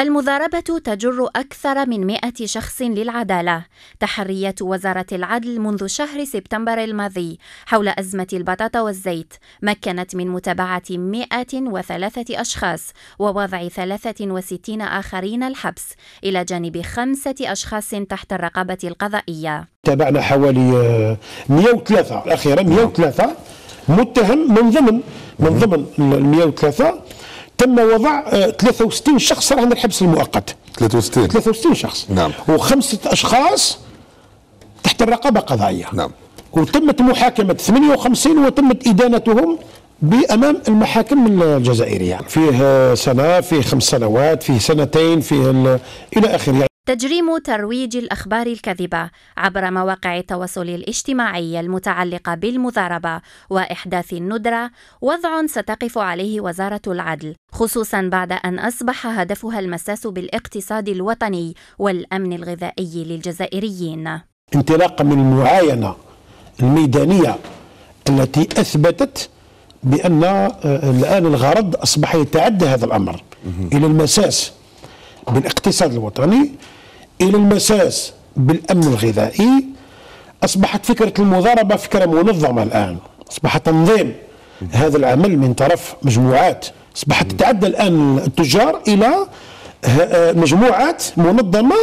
المضاربة تجر أكثر من 100 شخص للعدالة تحرية وزارة العدل منذ شهر سبتمبر الماضي حول أزمة البطاطا والزيت مكنت من متابعة 103 أشخاص ووضع 63 آخرين الحبس إلى جانب خمسة أشخاص تحت الرقابة القضائية تابعنا حوالي 103 أخيرا 103 متهم من ضمن من ضمن ال 103 تم وضع 63 آه، شخص عند الحبس المؤقت 63 63 شخص نعم وخمسه اشخاص تحت الرقابه قضائيه نعم وتمت محاكمه 58 وتمت ادانتهم بامام المحاكم الجزائريه فيه سنه فيه خمس سنوات فيه سنتين فيه الى اخره تجريم ترويج الأخبار الكاذبة عبر مواقع التواصل الاجتماعي المتعلقة بالمضاربة وإحداث الندرة وضع ستقف عليه وزارة العدل خصوصا بعد أن أصبح هدفها المساس بالاقتصاد الوطني والأمن الغذائي للجزائريين انطلاقا من المعاينة الميدانية التي أثبتت بأن آه، الآن الغرض أصبح يتعدى هذا الأمر إلى المساس بالاقتصاد الوطني إلى المساس بالأمن الغذائي أصبحت فكرة المضاربة فكرة منظمة الآن أصبح تنظيم هذا العمل من طرف مجموعات أصبحت تتعدى الآن التجار إلى آه، آه، مجموعات منظمة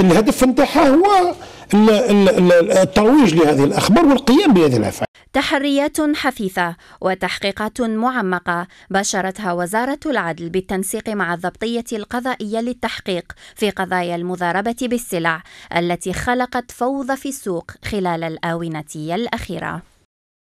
الهدف نتاعها هو الترويج لهذه الأخبار والقيام بهذه الأفعال تحريات حثيثة وتحقيقات معمقة باشرتها وزارة العدل بالتنسيق مع الضبطية القضائية للتحقيق في قضايا المضاربة بالسلع التي خلقت فوضى في السوق خلال الآونة الأخيرة